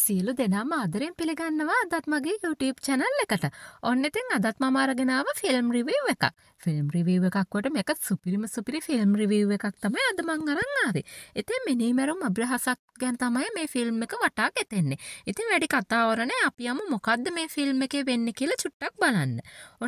සියලු දෙනාම ආදරෙන් පිළිගන්නවා අදත් මගේ YouTube චැනල් එකට ඔන්න ඉතින් අදත් මමාරගෙනාව ෆිල්ම් රිවව් එකක් ෆිල්ම් රිවව් එකක්වට මේක සුපිරිම සුපිරි ෆිල්ම් රිවව් එකක් තමයි අද මං අරන් ආවේ ඉතින් මිනීමැරුම් අබ්‍රහසක් ගැන තමයි මේ ෆිල්ම් එක වටා ගෙතෙන්නේ ඉතින් වැඩි කතාවරනේ අපි යමු මොකද්ද මේ ෆිල්ම් එකේ වෙන්නේ කියලා චුට්ටක් බලන්න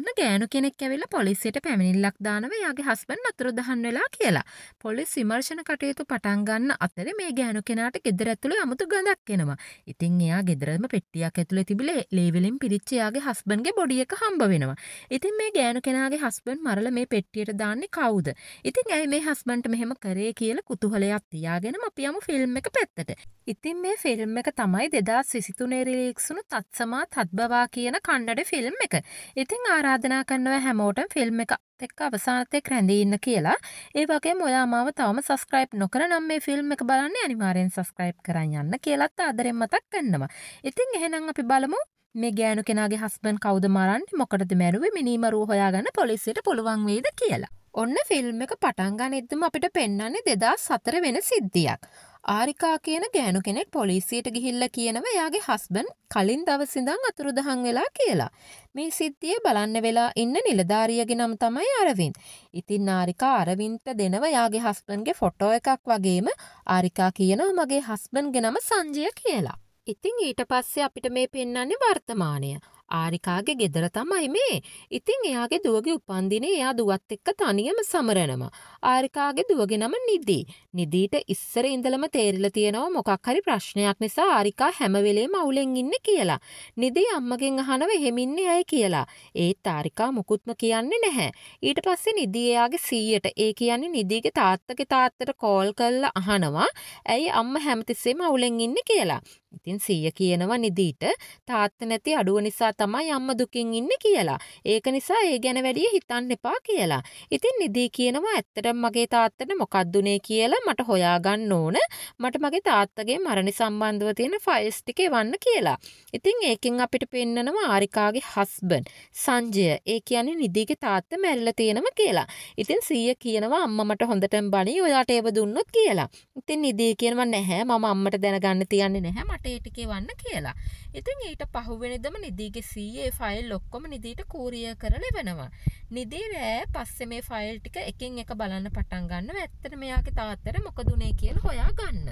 ඔන්න ගෑනු කෙනෙක් ඇවිල්ලා පොලිසියට පැමිණිල්ලක් දානවා එයාගේ හස්බන්ඩ් අතුරුදහන් වෙලා කියලා පොලිස් විමර්ශන කටයුතු පටන් ගන්න අතරේ මේ ගෑනු කෙනාට ගෙදර ඇතුළේ 아무තු ගඳක් එනවා ඉතින් එයා ගෙදරම පෙට්ටියක් ඇතුළ තිබිල ලේවලින් පිරිච්චයාගේ හස්බන්ගේ බොඩියක හම්බ වෙනවා. ඉතින් මේ ගෑනු කෙනගේ හස්බන් මරල මේ පෙට්ටියට දාන්නේ කවුද. ඉතින් ඇයි මේ හස්බන්ට මෙහෙම කරේ කියල කුතුහලයක් තියාගෙනම අපියම ෆිල්ම් එක පැත්තට. ඉතින් මේ ෆිල්ම් එක තමයි දෙදා සිසිතුනේරිලීක්සුණු තත්සමා තත්බවා කියන කණ්ඩට ෆිල්ම් එක. ඉතින් ආරාධනා කන්නව හැමෝටම් ෆිල්ම් එක එක්ක අවසානතයක් රැඳීඉන්න කියලා ඒ වගේ මොයා මාව තවම සස්ක්‍රයිප් නොකර නම් මේ ෆිල්ම් එක බලන්න අනිවාරයෙන් සස්ක්‍රයිප් කරන්න යන්න කියලත් ආදරෙන් මතක් කන්නවා ඉතින් එහෙනම් අපි බලමු මේ ගෑනු කෙනගේ හස්බන් කවද මරන්න මොකටද මැරුවේ මිනීමරූ හොයාගන්න පොලිසිට පුළුවන් වේද කියලා ඔන්න ෆිල්ම් එක පටන්ගන්න එද්දම අපිට පෙන්න්නේ දෙදා සතර වෙන සිද්ධියක් ආරිකා කියන ගෑනු කෙනෙක් පොලිසියට ගිහිල්ල කියනව යාගේ හස්බන් කලින් දවසිඳං අතුරුදහන් වෙලා කියලා. මේ සිද්ධිය බලන්න වෙලා ඉන්න නිලධාරියග නම් තමයි අරවින්. ඉතින් ආරිකා අරවින්ත දෙනව යාගේ හස්බන්ගේ ෆොටෝ එකක් වගේම ආරිකා කියනව මගේ හස්බන්ගෙනම සංජය කියලා. ඉතිං ඊට පස්සේ අපිට මේ පෙන්න්නන්නේ වර්තමානය. ආරිකාගේ ගෙදර තමයි මේ. ඉතින් එයාගේ දුවගේ උපන්දිනේ එයා දුවත් එක්ක තනියම සමරනවා. ආරිකාගේ දුවගේ නම නිදී. නිදීට ඉස්සර ඉඳලම තේරිලා තියෙනවා මොකක් හරි ප්‍රශ්නයක් නිසා ආරිකා හැම වෙලේම අවුලෙන් ඉන්නේ කියලා. නිදී අම්මගෙන් අහනව එහෙම ඉන්නේ ඇයි කියලා. ඒත් ආරිකා මුකුත්ම කියන්නේ නැහැ. ඊට පස්සේ නිදී එයාගේ 100ට ඒ කියන්නේ නිදීගේ තාත්තගේ තාත්තට කෝල් කරලා අහනවා ඇයි අම්මා හැමතිස්සෙම අවුලෙන් ඉන්නේ කියලා. ඉතින් සීය කියනවා නිදීට තාත්ත නැති අඩුව නිසා තමයි අම්ම දුකින් ඉන්න කියලා. ඒක නිසා ඒ ගැන වැඩිය හිතන්න එපා කියලා. ඉතින් නිදී කියනවා ඇත්තටම මගේ තාත්තට මොකක්දුනේ කියලා මට හොයාගන්න ඕන. මට මගේ තාත්තගේ මරණ සම්බන්ධව තියෙන ෆයිල්ස් ටික එවන්න කියලා. ඉතින් ඒකෙන් අපිට පෙන්නනවා ආරිකාගේ හස්බන් සංජය. ඒ කියන්නේ නිදීගේ තාත්තා මැරිලා තියෙනවා කියලා. ඉතින් සීය කියනවා අම්මා මට හොඳටම බණි ඔයාට ඒව දුන්නොත් කියලා. ඉතින් නිදී කියනවා නැහැ මම අම්මට දැනගන්න තියන්නේ නැහැ මට ඒ ටිකේ වන්න කියලා. ඉතින් ඊට පහුවෙනදම නිදීගේ සීයේ ෆයිල් ලොක්කොම නිදීට කූරිය කරල වෙනවා. නිදී රෑ පස්සෙ මේ ෆයිල් ටික එකින් එක බලන්න පටන් ගන්න ඇත්තට මෙයාගේ තාත්තර මොකදුනේ කියල හොයා ගන්න.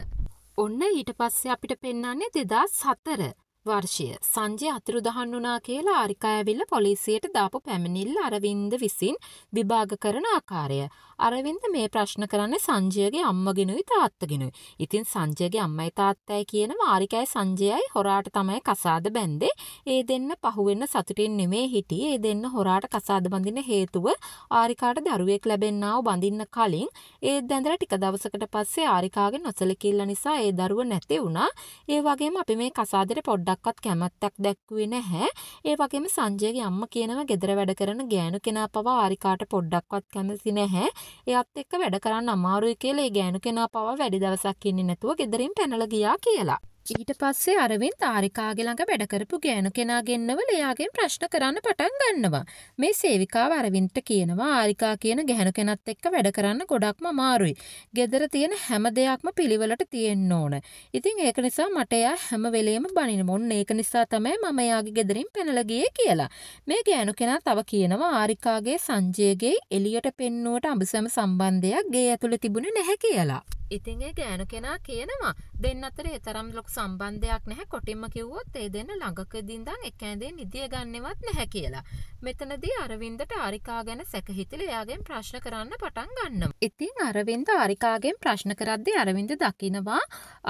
ඔන්න ඊට පස්සේ අපිට පෙන්න්නන්නේ දෙදස් සතර. වර්ෂය සංජය අතුරුදහන් වනා කියලා ආරිකාඇවිල්ල පොලිසියට දාපු පැමිණිල් අරවින්ද විසින් විභාග කරන ආකාරය අරවින්ද මේ ප්‍රශ්න කරන්නේ සංජයගේ අම්මගෙනුයි තාත්තගෙනුයි. ඉතින් සංජයගේ අම්මයි තාත්තයි කියන මාරිකයි සංජයයි හොරාට තමයි කසාද බැන්දේ. ඒ දෙන්න පහුවෙන්න සතුටින් නෙමේ හිටියේ. ඒ දෙන්න හොරාට කසාද බඳින හේතුව ආරිකාට දරුවෙක් ලැබෙන්නව බඳින්න කලින් ඒ දැඳලා ටික දවසකට පස්සේ ආරිකාගේ නොසලකිල්ල නිසා ඒ දරුව නැති වුණා. ඒ වගේම අපි මේ කසාදෙට පොඩ්ඩක්වත් කැමැත්තක් දැක්ුවේ නැහැ. ඒ වගේම සංජයගේ අම්මා කියනවා ගෙදර වැඩ කරන ගෑනු කෙනා පවා ආරිකාට පොඩ්ඩක්වත් කැමති නැහැ. එයත් එක්ක වැඩ කරන්න අමාරුයි කියලා ඒ ගෑනු කෙනා පවා වැඩි දවසක් ඉන්නේ නැතුව ගෙදරින් පැනලා ගියා කියලා. ඊට පස්සේ අරවින් තාරිකාගේ ළඟ වැඩ කරපු ගෑනු කෙනා ගෙන්නවල එයාගෙන් ප්‍රශ්න කරන්න පටන් ගන්නවා. මේ සේවිකාව අරවින්ට කියනවා ආරිකා කියන ගැහණු කෙනත් එක්ක වැඩ කරන්න ගොඩක්ම අමාරුයි. gedara තියෙන හැම දෙයක්ම පිළිවෙලට තියෙන්න ඕන. ඉතින් ඒක නිසා මට එයා හැම වෙලෙම බනින මොන්න ඒක නිසා තමයි මම එයාගේ ගෙදරින් පැනලා ගියේ කියලා. මේ ගෑනු කෙනා තව කියනවා ආරිකාගේ සංජයගේ එළියට පෙන්නුවට අඹසම සම්බන්ධයක් ගේ ඇතුළේ තිබුණේ නැහැ කියලා. ඉතින් ඒ ගෑනු කෙනා කියනවා දෙන්න අතර තරම් ලොකු සම්බන්ධයක් නැහැ කොටින්ම කිව්වොත් ඒ දෙන්න ළඟකදින්දන් එක ඇඳේ නිදිය ගන්නවත් නැහැ කියලා. මෙතනදී අරවින්දට ආරිකා ගැන සැකහිතල එයාගෙන් ප්‍රශ්න කරන්න පටන් ගන්නවා. ඉතින් අරවින්ද ආරිකාගෙන් ප්‍රශ්න කරද්දී අරවින්ද දකිනවා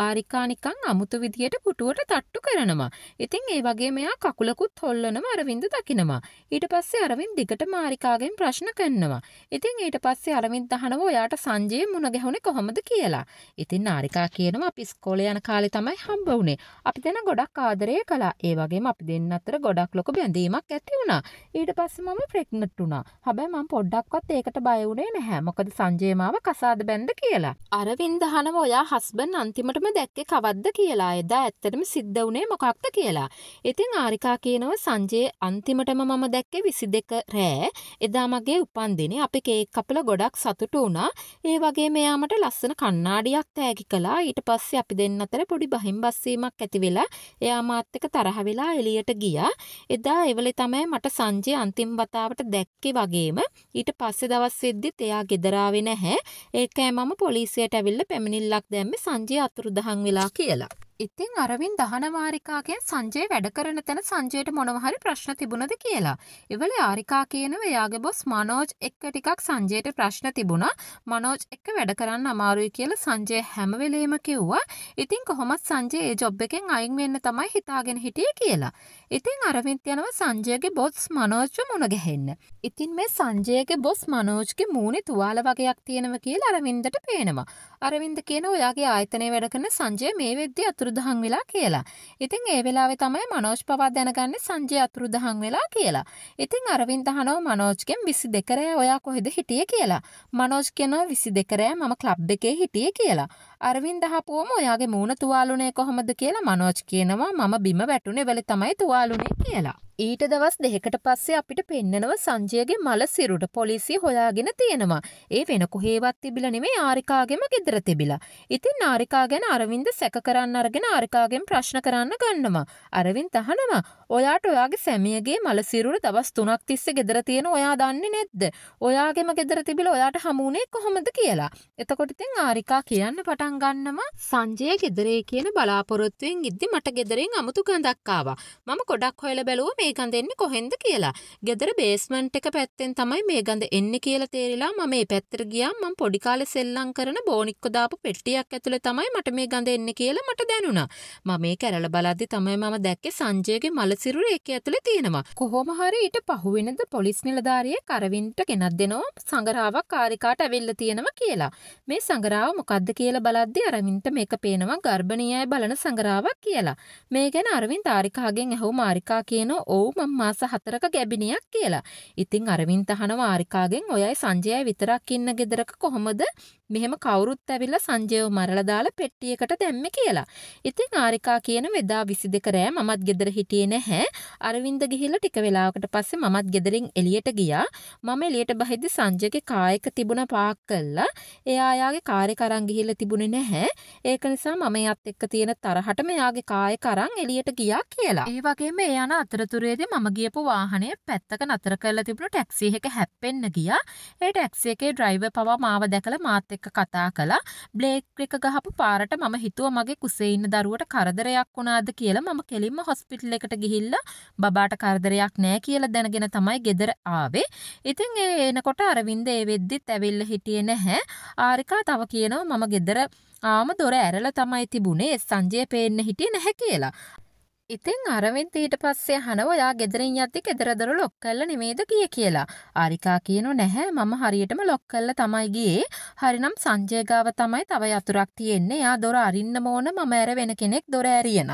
ආරිකා නිකන් අමුතු විදියට පුටුවට තට්ටු කරනවා. ඉතින් ඒ වගේ මෙයා කකුලකුත් හොල්ලනවා අරවින්ද දකිනවා. ඊට පස්සේ අරවින්ද දිගටම ආරිකාගෙන් ප්‍රශ්න කරනවා. ඉතින් ඊට පස්සේ අරවින්ද අහනවා ඔයාට සංජය මුණ ගැහුනේ කොහොමද කියලා. කියලා. ඉතින් නාරිකා කියනවා අපි ඉස්කෝලේ යන කාලේ තමයි හම්බ වුනේ. අපි දෙන ගොඩක් ආදරය කළා. ඒ වගේම අපි දෙන්න අතර ගොඩක් ලොකු බැඳීමක් ඇති වුණා. ඊට පස්සේ මම ප්‍රෙග්නන්ට් වුණා. හැබැයි මම පොඩ්ඩක්වත් ඒකට බය වුණේ නැහැ. මොකද සංජය මාව කසාද බැන්ද කියලා. අරවින්ද හනව ඔයා හස්බන්ඩ් අන්තිමටම දැක්කේ කවද්ද කියලා. එදා ඇත්තටම සිද්ධ වුණේ මොකක්ද කියලා. ඉතින් ආරිකා කියනවා සංජය අන්තිමටම මම දැක්කේ 22 රෑ. එදා මගේ උපන්දිනේ අපි කේක් කපලා ගොඩක් සතුටු වුණා. ඒ වගේ මෙයාමට ලස්සන කන්න කණ්ණාඩියක් තෑගි කළා ඊට පස්සේ අපි දෙන්න අතර පොඩි බහිම් බස්සීමක් ඇති වෙලා එයා මාත් එක්ක තරහ වෙලා එළියට ගියා එදා එවලේ තමයි මට සංජය අන්තිම වතාවට දැක්කේ වගේම ඊට පස්සේ දවස් වෙද්දිත් එයා ගෙදර ආවේ නැහැ ඒකයි මම පොලිසියට ඇවිල්ලා පැමිණිල්ලක් දැම්මේ සංජය අතුරුදහන් වෙලා කියලා ඉතින් අරවින් දහනවාරිකාගෙන් සංජය වැඩ කරන තැන සංජයට මොනවහරි ප්‍රශ්න තිබුණද කියලා. එවල ආරිකා කියනව එයාගේ බොස් මනෝජ් එක්ක ටිකක් සංජයට ප්‍රශ්න තිබුණා. මනෝජ් එක්ක වැඩ කරන්න අමාරුයි කියලා සංජය හැම වෙලේම කිව්වා. ඉතින් කොහොමත් සංජය ඒ ජොබ් එකෙන් අයින් වෙන්න තමයි හිතාගෙන හිටියේ කියලා. ඉතින් අරවිත් යනව සංජයගේ බොස් මනෝජ්ව මුණගැහෙන්න. ඉතින් මේ සංජයගේ බොස් මනෝජ්ගේ මූුණේ තුවාල වගයක් තියෙනව කියල අරවින්දට පේනවා. අරවින්ද කියන ඔයාගේ ආයතනය වැඩකන සංජය මේ වෙද්දි අතුරුදහන් වෙලා කියලා. ඉතින් ඒ වෙලාවෙ තමයි මනෝජ් පවා දැනගන්න සංජය අතුරුදහන් වෙලා කියලා. ඉතින් අරවින්ද හනෝ මනෝජ්ගෙන් විසි දෙකරය ඔයා කොහෙද හිටිය කියලා. මනෝජ් කියනෝ විසි දෙකරෑ මම කලබ් දෙකේ හිටිය කියලා. අරවින් දහපුුවම ඔයාගේ මූුණ තුවාලුනේ කොහොමද කියලා මනෝජ් කියනවා මම බිම වැටුනේ වෙල තමයි තුවා තුවාලුනේ කියලා. ඊට දවස් දෙකට පස්සේ අපිට පෙන්නනව සංජයගේ මල සිරුට පොලිසිය හොයාගෙන තියෙනවා. ඒ වෙන කොහේවත් තිබිලා නෙමේ ආරිකාගෙම ගෙදර තිබිලා. ඉතින් ආරිකා ගැන අරවින්ද සැක කරන්න අරගෙන ආරිකාගෙන් ප්‍රශ්න කරන්න ගන්නවා. අරවින් තහනවා. ඔයාට ඔයාගේ සැමියගේ මල සිරුර දවස් 3ක් තිස්සේ ගෙදර තියෙන ඔයා දන්නේ නැද්ද? ඔයාගෙම ගෙදර තිබිලා ඔයාට හමුුනේ කොහොමද කියලා. එතකොට ඉතින් ආරිකා කියන්න පටන් ගන්නවා සංජය ගෙදරේ කියන බලාපොරොත්තුවෙන් ඉද්දි මට ගෙදරින් අමුතු ගඳක් ආවා. මම ගොඩක් හොයලා බැලුවා මේ ගඳ එන්නේ කොහෙන්ද කියලා. ගෙදර බේස්මන්ට් එක පැත්තෙන් තමයි මේ ගඳ එන්නේ කියලා තේරිලා මම මේ පැත්තට ගියා. මම පොඩි කාලේ සෙල්ලම් කරන බෝනික්ක දාපු පෙට්ටියක් ඇතුලේ තමයි මට මේ ගඳ එන්නේ කියලා මට දැනුණා. මම මේ කැරළ බලද්දි තමයි මම දැක්කේ සංජයගේ මල සිරුර ඒක ඇතුලේ තියෙනවා. කොහොම හරි ඊට පහුවෙනද පොලිස් නිලධාරියෙක් අරවින්ට ගෙනත් දෙනවා සංගරාවක් කාරිකාට ඇවිල්ලා තියෙනවා කියලා. මේ සංගරාව මොකද්ද කියලා බලද්දි අරවින්ට මේක පේනවා ගර්භණීයයි බලන සංගරාවක් කියලා. මේ ගැන අරවින් තාරිකාගෙන් ඇහුව මාරිකා කියනවා ඔව් මම මාස හතරක ගැබිනියක් කියලා. ඉතින් අරවින්ද අහනවා ආරිකාගෙන් ඔයයි සංජයයි විතරක් ඉන්න ගෙදරක කොහොමද මෙහෙම කවුරුත් ඇවිල්ලා සංජයව මරලා දාලා පෙට්ටියකට දැම්මේ කියලා. ඉතින් ආරිකා කියන වෙදා 22 රෑ මමත් ගෙදර හිටියේ නැහැ. අරවින්ද ගිහිල්ලා ටික වෙලාවකට පස්සේ මමත් ගෙදරින් එළියට ගියා. මම එළියට බහිද්දි සංජයගේ කායක තිබුණ පාක් කළා. එයා යාගේ කාර්යක අරන් ගිහිල්ලා තිබුණේ නැහැ. ඒක නිසා මම එයාත් එක්ක තියෙන තරහට මෙයාගේ කායක අරන් එළියට ගියා කියලා. ඒ වගේම එයාන අතරතුර තීරයේද මම ගියපු වාහනය පැත්තක නතර කරලා තිබුණු ටැක්සි එක හැප්පෙන්න ගියා. ඒ ටැක්සි එකේ ඩ්‍රයිවර් පවා මාව දැකලා මාත් එක්ක කතා කළා. බ්ලේක් එක ගහපු පාරට මම හිතුවා මගේ කුසේ ඉන්න දරුවට කරදරයක් වුණාද කියලා. මම කෙලින්ම හොස්පිටල් එකට ගිහිල්ලා බබාට කරදරයක් නෑ කියලා දැනගෙන තමයි ගෙදර ආවේ. ඉතින් ඒ එනකොට අරවින්ද ඒ වෙද්දිත් ඇවිල්ලා හිටියේ නැහැ. ආරිකා තව කියනවා මම ගෙදර ආම දොර ඇරලා තමයි තිබුණේ සංජය පේන්න හිටියේ නැහැ කියලා. ඉතින් අරවින්ද ඊට පස්සේ හන ඔයා ගෙදරින් යද්දි ගෙදරදොර ලොක් කල්ල නෙමේද කිය කියලා. ආරිකා කියනු නැහැ මම හරියටම ලොක් කල්ල තමයි ගියේ. හරිනම් සංජයගාව තමයි තව යතුරක් තියෙන්නේ. යා දොර අරින්න ඕන මම ඇර වෙන කෙනෙක් දොර ඇරියනම්.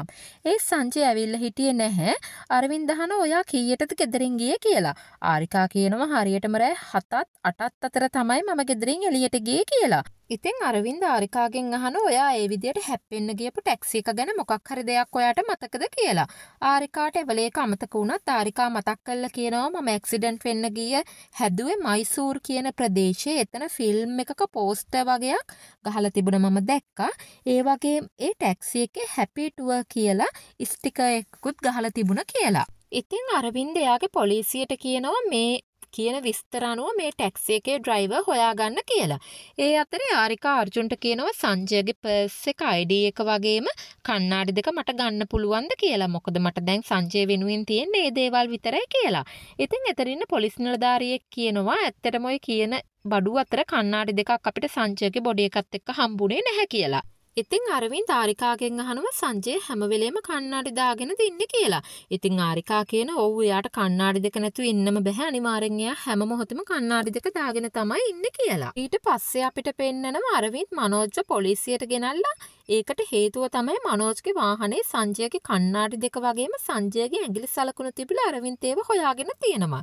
ඒ සංජය ඇවිල්ලා හිටියේ නැහැ. අරවින්ද හන ඔයා කීයටද ගෙදරින් ගියේ කියලා. ආරිකා කියනවා හරියටම රෑ 7ත් 8ත් අතර තමයි මම ගෙදරින් එළියට ගියේ කියලා. ඉතින් අරවින්ද ආරිකාගෙන් අහන ඔයා ඒ විදියට හැප්පෙන්න්න ගියපු ටැක්සික ගැන මොකක් හරි දෙයක් ඔයාට මතකද කියලා ආරිකාට එවලේ අමතක වුණත් ආරිකා මතක් කල්ල කියනවා ම එක්සිඩන්ට් වෙන්න ගිය හැදුවේ මයිසූර් කියන ප්‍රදේශයේ එතන ෆිල්ම් එකක පෝස්ට වගේයක් ගහල තිබුණ මම දැක්කා ඒ වගේ ඒ ටැක්සි එක හැපිටුව කියලා ස්ටික එක්කුත් ගහල තිබුණ කියලා. ඉතිං අරවින්ද එයාගේ පොලිසියට කියනවා මේ කියන විස්තර අනුව මේ ටැක්සි එකේ ඩ්‍රයිවර් හොයාගන්න කියලා. ඒ අතරේ ආරිකා අර්ජුන්ට කියනවා සංජයගේ පර්ස් එක ID එක වගේම කණ්ණාඩි දෙක මට ගන්න පුළුවන්ද කියලා. මොකද මට දැන් සංජය වෙනුවෙන් තියෙන්නේ මේ දේවල් විතරයි කියලා. ඉතින් එතරින් පොලිස් නිලධාරියෙක් කියනවා ඇත්තටම ඔය කියන බඩු අතර කණ්ණාඩි දෙකක් අපිට සංජයගේ බොඩි එකත් එක්ක හම්බුනේ නැහැ කියලා. ඉතිං අරවින් ධාරිකාගෙන් අහනුව සංජය හැමවෙලේම කන්නාඩි දාගෙන ඉන්න කියලා. ඉතිං ආරිකා කියන ඔව් එයාට කන්නාඩි දෙක නැතු ඉන්නම බැහැ අනිවාර්යෙන් එයා හැම මොහොතෙම කන්නාඩි දෙක දාගෙන තමයි ඉන්න කියලා. ඊට පස්සේ අපිට පෙන්නනම අරවින් මනෝජ්ව පොලිසියට ගෙනල්ලා ඒකට හේතුව තමයි මනෝජ්ගේ වාහනේ සංජයගේ කන්නාඩි දෙක වගේම සංජයගේ ඇඟිලි සලකුණු තිබිලා අරවින්ත් ඒව හොයාගෙන තියෙනවා.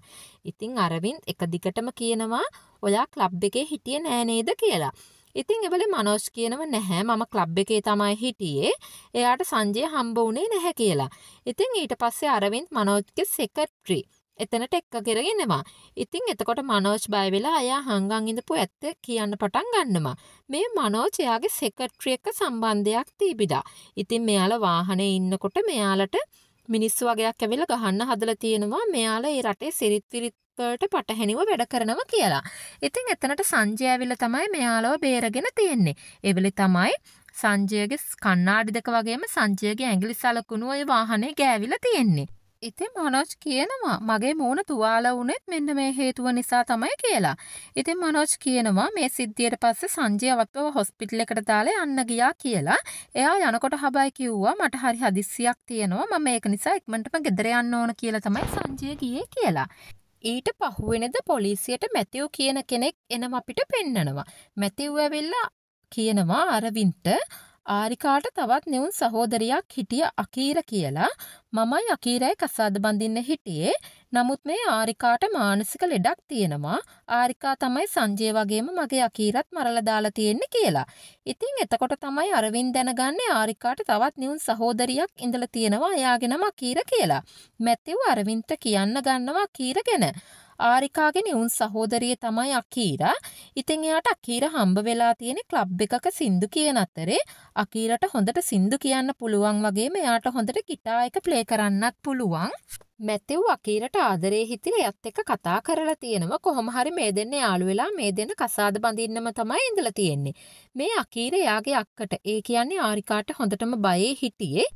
ඉතිං අරවින්ත් එක දිගටම කියනවා ඔයා ක්ලබ් එකේ හිටියේ නෑ නේද කියලා. ඉතින් එබල මනෝෂ් කියනව නැහැ මම ක්ලබ් එකේ තමයි හිටියේ එයාට සංජය හම්බ වුණේ නැහැ කියලා. ඉතින් ඊට පස්සේ අරවින්ත් මනෝජ්ගේ සෙකට්‍රි. එතනට එක්ක කරගෙනවා. ඉතින් එතකොට මනෝජ් බය වෙලා අයා හංගන් ඉඳපු ඇත්ත කියන්න පටන් ගන්නවා. මේ මනෝජ් එයාගේ සෙකට්‍රි එක්ක සම්බන්ධයක් තීබිදා. ඉතින් මෙයාලා වාහනේ ඉන්නකොට මෙයාලට මිනිස්සු වගේයක් ඇවිල්ලා ගහන්න හදලා තියෙනවා මෙයාලා ඒ රටේ සිරිත් විරිත් තත්ත්වයට පටහැනිව වැඩ කරනවා කියලා. ඉතින් එතනට සංජයවිල තමයි මෙයාලව බේරගෙන තියෙන්නේ. එවලි තමයි සංජයගේ කන්නාඩි දෙක වගේම සංජයගේ ඇගිලි සලකුණුව ඒ වාහනේ ගෑවිල තියෙන්නේ. ඉතින් මනෝජ් කියනවා මගේ මූුණ තුවාල වුනෙත් මෙන්න මේ හේතුව නිසා තමයි කියලා. ඉතින් මනෝජ් කියනවා මේ සිද්ධියට පස්සේ සංජයවත්ව හොස්පිටල් එකට දාලා යන්න ගියා කියලා. එයා යනකොට හබයි කිව්වා මට හරි හදිස්සියක් තියෙනවා මම ඒක නිසා ඉක්මනටම ගෙදර යන්න ඕන කියලා තමයි සංජය ගියේ කියලා. ඊට පහුවෙනද පොලිසියට මැතිව් කියන කෙනෙක් එනම් අපිට පෙන්නනවා. මැතිව් ඇවෙල්ලා කියනවා අරවින්ට ආරිකාට තවත් නෙවුන් සහෝදරයක් හිටිය අකීර කියලා මමයි අකීරයි කසාද බඳින්න හිටියේ නමුත් මේ ආරිකාට මානසික ලෙඩක් තියෙනවා ආරිකා තමයි සංජය වගේම මගේ අකීරත් මරලා දාලා තියෙන්නේ කියලා. ඉතින් එතකොට තමයි අරවින් දැනගන්නේ ආරිකාට තවත් නිවුන් සහෝදරියක් ඉඳලා තියෙනවා එයාගේ නම අකීර කියලා. මැතිව් අරවින්ට කියන්න ගන්නවා අකීර ගැන. ආරිකාගේ නිවුන් සහෝදරිය තමයි අකීරා. ඉතින් එයාට අකීර හම්බ වෙලා තියෙන ක්ලබ් එකක සින්දු කියන අතරේ අකීරට හොඳට සින්දු කියන්න පුළුවන් වගේම එයාට හොඳට ගිටා එක ප්ලේ කරන්නත් පුළුවන්. මැතිව් අකීරට ආදරේ හිතිල ඇත් එක කතා කරලා තියෙනව කොහොමහරි මේ දෙන්න යාළු වෙලා මේ දෙන්න කසාද බඳින්නම තමයි ඉඳලා තියෙන්නේ. මේ අකීර යාගේ අක්කට ඒ කියන්නේ ආරිකාට හොඳටම බයේ හිටියේ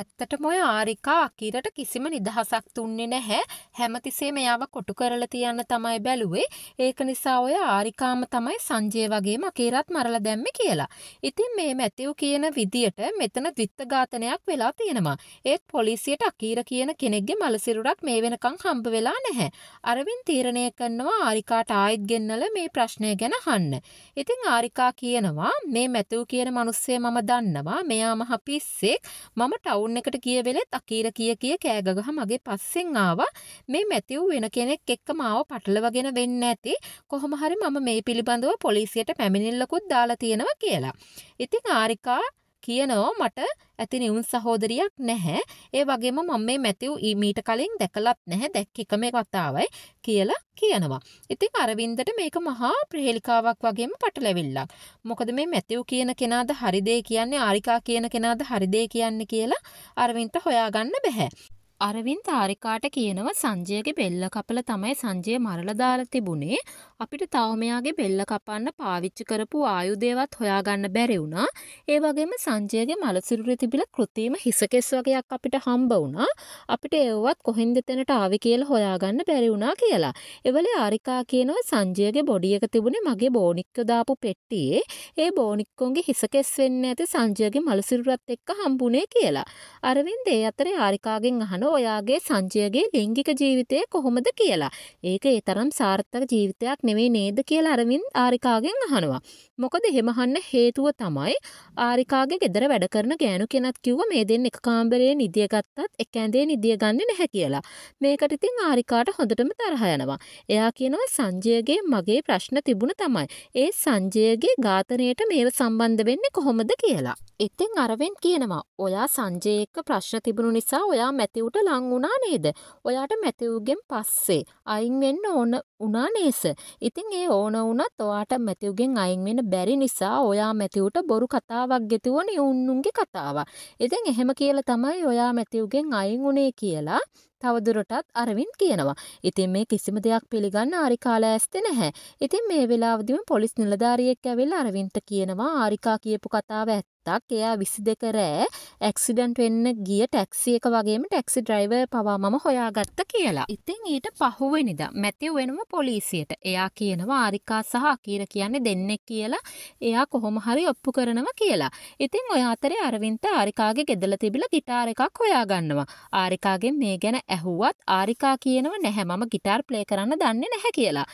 ඇත්තටම ඔය ආරිකා අකිරට කිසිම නිදහසක් දුන්නේ නැහැ. හැමතිස්සෙම යාව කොටු කරලා තියන්න තමයි බැලුවේ. ඒක නිසා ඔය ආරිකාම තමයි සංජය වගේම අකිරත් මරලා දැම්මේ කියලා. ඉතින් මේ මැතිව් කියන විදියට මෙතන ද්විත්ත ඝාතනයක් වෙලා තියෙනවා. ඒත් පොලිසියට අකිර කියන කෙනෙක්ගේ මලසිරුරක් මේ වෙනකන් හම්බ වෙලා නැහැ. අරවින් තීරණය කරනවා ආරිකාට ආයෙත් ගෙන්නල මේ ප්‍රශ්නය ගැන අහන්න. ඉතින් ආරිකා කියනවා මේ මැතිව් කියන මිනිස්සේ මම දන්නවා. මෙයා මහ පිස්සෙක්. මම ටවුන් සවුන් එකට කිය වෙලෙත් අකීර කිය කිය කෑගගහ මගේ පස්සෙන් ආවා මේ මැතිව් වෙන කෙනෙක් එක්ක මාව පටලවගෙන වෙන්න ඇති කොහොම හරි මම මේ පිළිබඳව පොලිසියට පැමිණිල්ලකුත් දාලා තියෙනවා කියලා. ඉතින් ආරිකා කියනවා මට ඇති නිවුන් සහෝදරියක් නැහැ. ඒ වගේම මම මේ මැතිව් මීට කලින් දැකලත් නැහැ. දැක්ක එකම වතාවයි කියලා කියනවා. ඉතින් අරවින්දට මේක මහා ප්‍රහේලිකාවක් වගේම පටලැවිල්ලක්. මොකද මේ මැතිව් කියන කෙනාද හරිදේ කියන්නේ ආරිකා කියන කෙනාද හරිදේ කියන්නේ කියලා අරවින්ට හොයාගන්න බැහැ. අරවින් තාරිකාට කියනව සංජයගේ බෙල්ල කපල තමයි සංජය මරලා දාලා තිබුණේ අපිට තව මෙයාගේ බෙල්ල කපන්න පාවිච්චි කරපු ආයුධයවත් හොයාගන්න බැරි වුණා ඒ වගේම සංජයගේ මලසිරුරේ තිබිලා કૃතිම හිසකෙස් වගේක් අපිට හම්බ වුණා අපිට ඒවවත් කොහෙන්ද තැනට ආවේ කියලා හොයාගන්න බැරි වුණා කියලා එවලේ ආරිකා කියනවා සංජයගේ බොඩි එක තිබුණේ මගේ බෝනික්ක දාපු පෙට්ටියේ ඒ බෝනික්කෝන්ගේ හිසකෙස් වෙන්න ඇති සංජයගේ මලසිරුරත් එක්ක හම්බුනේ කියලා අරවින්ද ඒ අතරේ ආරිකාගෙන් අහනවා ඔයාගේ සංජයගේ ලිංගික ජීවිතය කොහොමද කියලා. ඒක ඒ තරම් සාර්ථක ජීවිතයක් නෙවෙයි නේද කියලා අරමින් ආරිකාගෙන් අහනවා. මොකද එහෙමහන්න හේතුව තමයි ආරිකාගේ ගෙදර වැඩ කරන ගෑනු කෙනත් කිව්ව මේ දෙන්න එක කාම්බරේ නිදිය ගත්තත් එක ඇඳේ නිදිය ගන්නේ නැහැ කියලා. මේකට ඉතින් ආරිකාට හොඳටම තරහ යනවා. එයා කියනවා සංජයගේ මගේ ප්‍රශ්න තිබුණ තමයි. ඒ සංජයගේ ඝාතනයට මේව සම්බන්ධ වෙන්නේ කොහොමද කියලා. ඉතින් අරවෙන් කියනවා ඔයා සංජය එක්ක ප්‍රශ්න තිබුණු නිසා ඔයා මැතිව්ට ලං වුණා නේද? ඔයාට මැතිව්ගෙන් පස්සේ අයින් වෙන්න ඕන වුණා නේස. ඉතින් ඒ ඕන වුණත් ඔයාට මැතිව්ගෙන් අයින් වෙන්න බැරි නිසා ඔයා මැතිව්ට බොරු කතාවක් ගෙතුවනේ උන්නුන්ගේ කතාව. ඉතින් එහෙම කියලා තමයි ඔයා මැතිව්ගෙන් අයින් වුණේ කියලා තවදුරටත් අරවින් කියනවා. ඉතින් මේ කිසිම දෙයක් පිළිගන්න ආරිකාලා ඇස්තේ නැහැ. ඉතින් මේ වෙලාවදිම පොලිස් නිලධාරියෙක් ඇවිල්ලා අරවින්ට කියනවා ආරිකා කියපු කතාව ඇත්තක්. එයා 22 රෑ ඇක්සිඩන්ට් වෙන්න ගිය ටැක්සි එක වගේම ටැක්සි ඩ්‍රයිවර් පවා මම හොයාගත්ත කියලා. ඉතින් ඊට පහුවෙනිදා මැතිව් වෙනවා පොලිසියට. එයා කියනවා ආරිකා සහ අකීර කියන්නේ දෙන්නෙක් කියලා. එයා කොහොම හරි ඔප්පු කරනවා කියලා. ඉතින් ඔය අතරේ අරවින්ට ආරිකාගේ ගෙදලා තිබිලා গিitar එකක් හොයාගන්නවා. ආරිකාගෙන් මේ ගැන ඇහුවත් ආරිකා කියනව නැහැ මම ගිටාර් ප්ලේ කරන්න දන්නේ නැහැ කියලා.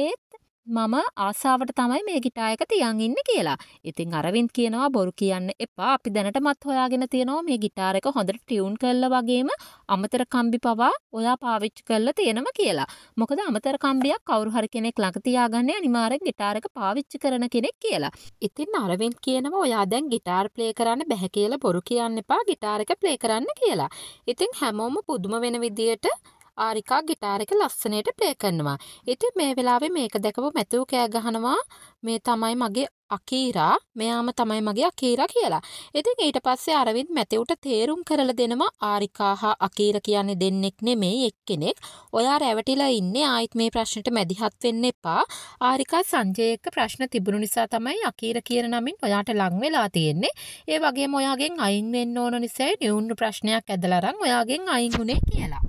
ඒත් මම ආසාාවට තමයි මේ ගිටා එක තියන් ඉන්න කියලා. ඉතින් අරවින්ද කියනවා බොරු කියන්න එපා අපි දැනටමත් හොයාගෙන තියෙනවා මේ ගිටාර එක හොඳට ටියුන් කරලා වගේම අමතර කම්බි පවා ඔයා පාවිච්චි කරලා තියෙනම කියලා. මොකද අමතර කම්බියක් කවුරු හරි කෙනෙක් ළඟ තියාගන්නේ අනිවාර්යෙන් ගිටාර එක පාවිච්චි කරන කෙනෙක් කියලා. ඉතින් අරවින්ද කියනවා ඔයා දැන් ගිටාර් ප්ලේ කරන්න බැහැ කියලා බොරු කියන්න එපා ගිටාර එක ප්ලේ කරන්න කියලා. ඉතින් හැමෝම පුදුම වෙන විදියට ආරිකා ගිටාරක ලස්සනයට ප්ලේ කරනවා. ඉතින් මේ වෙලාවේ මේක දැකපු මැතිව් කෑ ගහනවා මේ තමයි මගේ අකීරා මෙයාම තමයි මගේ අකීරා කියලා. ඉතින් ඊට පස්සේ අරවින්ද මැතිව්ට තේරුම් කරලා දෙනවා ආරිකා හා අකීරා කියන්නේ දෙන්නෙක් නෙමෙයි එක්කෙනෙක්. ඔයා රැවටිලා ඉන්නේ ආයිත් මේ ප්‍රශ්නෙට මැදිහත් වෙන්න එපා. ආරිකා සංජය එක්ක ප්‍රශ්න තිබුණු නිසා තමයි අකීරා කියන නමින් ඔයාට ලං වෙලා තියෙන්නේ. ඒ වගේම ඔයාගෙන් අයින් වෙන්න ඕන නිසා නියුන්ු ප්‍රශ්නයක් ඇදලා අරන් ඔයාගෙන් අයින් වුණේ කියලා.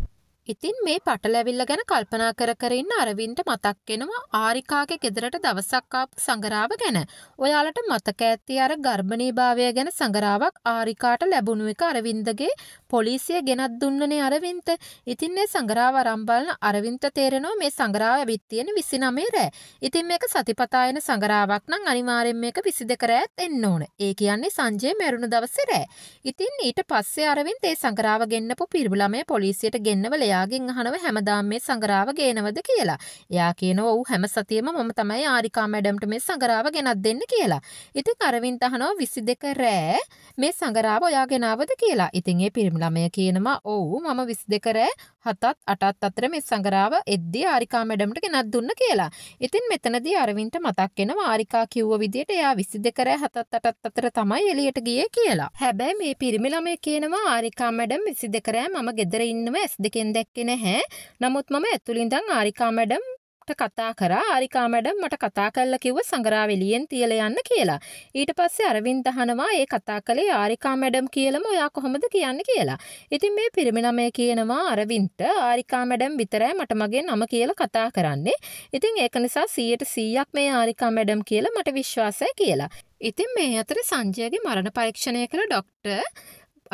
ඉතින් මේ පටලැවිල්ල ගැන කල්පනා කර කරන්න අරවින්ට මතක්කෙනවා ආරිකාගේ ගෙදරට දවසක්කාපු සඟරාව ගැන. ඔයාලට මතක ඇත්ති අර ගර්භණී භාවය ගැන සඟරාවක් ආරිකාට ලැබුණු එක අරවින්දගේ පොලිසිය ගෙනත් දුන්නනේ අරවින්ත ඉතින් ඒ සඟරාව අරම්බලන අරවින්ත තේරෙනවා මේ සඟරාව ඇවිත්තියෙන විසි නමේ රෑ. ඉතින් මේක සතිපතායන සඟරාවක් නම් අනිවාරෙන් මේක විසි දෙකරඇත් එන්න ඕන. ඒ කියන්නේ සංජය මැරුණු දවසෙරෑ. ඉතින් ඊට පස්සේ අරවින්ත ඒ සඟරාව ගෙන්න්නපු පිරිබිලමය පොලිසියට ගෙන්නවලයා එයාගෙන් අහනව හැමදාම මේ සඟරාව ගේනවද කියලා. එයා කියනවා "ඔව් හැම සතියෙම මම තමයි ආරිකා මැඩම්ට මේ සඟරාව ගෙනත් දෙන්න කියලා." ඉතින් අරවින්ද අහනවා 22 රෑ මේ සඟරාව ඔයා ගෙනාවද කියලා. ඉතින් ඒ පිරිමි ළමයා කියනවා "ඔව් මම 22 රෑ හතත් අටත් අතර මේ සඟරාව එද්දී ආරිකා මැඩමට ගෙනත් දුන්න කියලා. ඉතින් මෙතනදී අරවින්ට මතක් වෙනවා ආරිකා කිව්ව විදියට එයා 22 රෑ හතත් අටත් අතර තමයි එළියට ගියේ කියලා. හැබැයි මේ පිරිමි ළමයා කියනවා ආරිකා මැඩම් 22 රෑ මම ගෙදර ඉන්නව S2 දැක්කේ නැහැ. නමුත් මම ඇතුළින් ඉඳන් ආරිකා මැඩම් මට්ට කතා කරා ආරිකා මැඩම් මට කතා කල්ල කිව්ව සඟරා වෙලියෙන් තියල යන්න කියලා. ඊට පස්සේ අරවින්ද අහනවා ඒ කතා කළේ ආරිකා මැඩම් කියලම ඔයා කොහොමද කියන්න කියලා. ඉතින් මේ පිරිමිනමය කියනවා අරවින්ට ආරිකා මැඩම් විතරයි මට මගේ නම කියල කතා කරන්නේ. ඉතින් ඒක නිසා සීයට සීයක් මේ ආරිකා මැඩම් කියලා මට විශ්වාසය කියලා. ඉතින් මේ අතර සංජයගේ මරණ පරීක්ෂණය කළ ඩොක්ටර්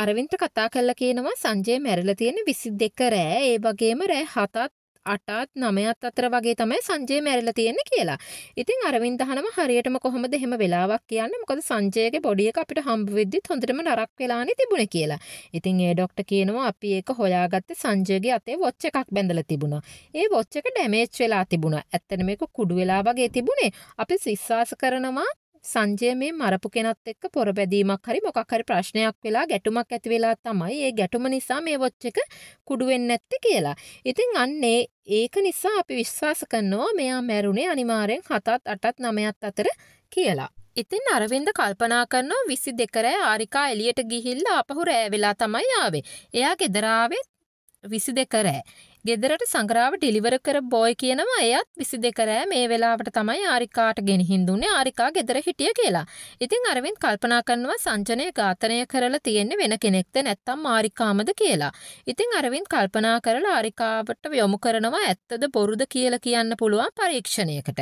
අරවින්ට කතා කල්ල කියනවා සංජය මැරල තියෙන විසි දෙක රෑ ඒ වගේම රෑ හතත් අටත් නමයත් අතර වගේ තමයි සංජය මැරිලා තියෙන්නේ කියලා. ඉතින් අරවින්ද අහනවා හරියටම කොහොමද එහෙම වෙලාවක් කියන්නේ? මොකද සංජයගේ බොඩි එක අපිට හම්බ වෙද්දිත් හොඳටම නරක් වෙලානේ තිබුණේ කියලා. ඉතින් ඒ ડોක්ටර් කියනවා අපි ඒක හොයාගත්තේ සංජයගේ අතේ වොච් එකක් බැඳලා තිබුණා. ඒ වොච් එක ඩැමේජ් වෙලා තිබුණා. ඇත්තට මේක කුඩු වෙලා වගේ තිබුණේ. අපි විශ්වාස කරනවා සංජය මේ මරපු කෙනත් එක්ක පොරබැදීමක් හරි මොකක් හරි ප්‍රශ්නයක් වෙලා ගැටුමක් ඇති වෙලා තමයි ඒ ගැටුම නිසා මේ වොච් එක කුඩු වෙන්නේ නැත්තේ කියලා. ඉතින් අන්නේ ඒක නිසා අපි විශ්වාස කරනවා මෙයා මැරුණේ අනිවාර්යෙන් 7ත් 8ත් 9ත් අතර කියලා. ඉතින් අරවින්ද කල්පනා කරනවා 22 රෑ ආරිකා එළියට ගිහිල්ලා අපහු රෑ වෙලා තමයි ආවේ. එයා ගෙදර ආවේ 22 රෑ. ගෙදරට සඟරාව ඩිලිවර කර බෝය කියනවා එයත් විසි දෙකරෑ මේ වෙලාවට තමයි ආරිකාට ගෙනහින් දුන්නේ ආරිකා ගෙදර හිටිය කියලා. ඉතින් අරවින් කල්පනා කරනවා සංචනය ඝාතනය කරලා තියෙන්නේ වෙන කෙනෙක්ද නැත්තම් ආරිකාමද කියලා. ඉතින් අරවින් කල්පනා කරලා ආරිකාවට යොමු කරනවා ඇත්තද බොරුද කියලා කියන්න පුළුවන් පරීක්ෂණයකට.